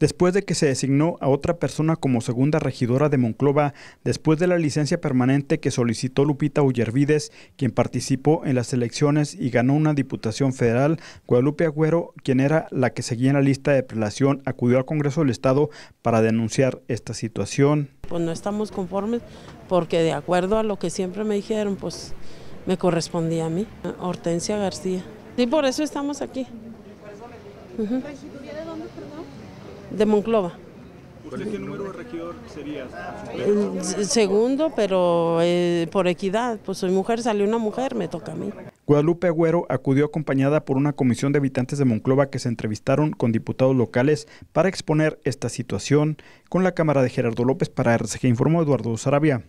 después de que se designó a otra persona como segunda regidora de Monclova, después de la licencia permanente que solicitó Lupita Ullervides, quien participó en las elecciones y ganó una diputación federal, Guadalupe Agüero, quien era la que seguía en la lista de prelación, acudió al Congreso del Estado para denunciar esta situación. Pues no estamos conformes porque de acuerdo a lo que siempre me dijeron, pues me correspondía a mí, Hortensia García. Y por eso estamos aquí de Monclova. qué número de segundo, pero eh, por equidad, pues soy mujer, salió una mujer, me toca a mí. Guadalupe Agüero acudió acompañada por una comisión de habitantes de Monclova que se entrevistaron con diputados locales para exponer esta situación con la Cámara de Gerardo López para RCG, informó Eduardo Sarabia.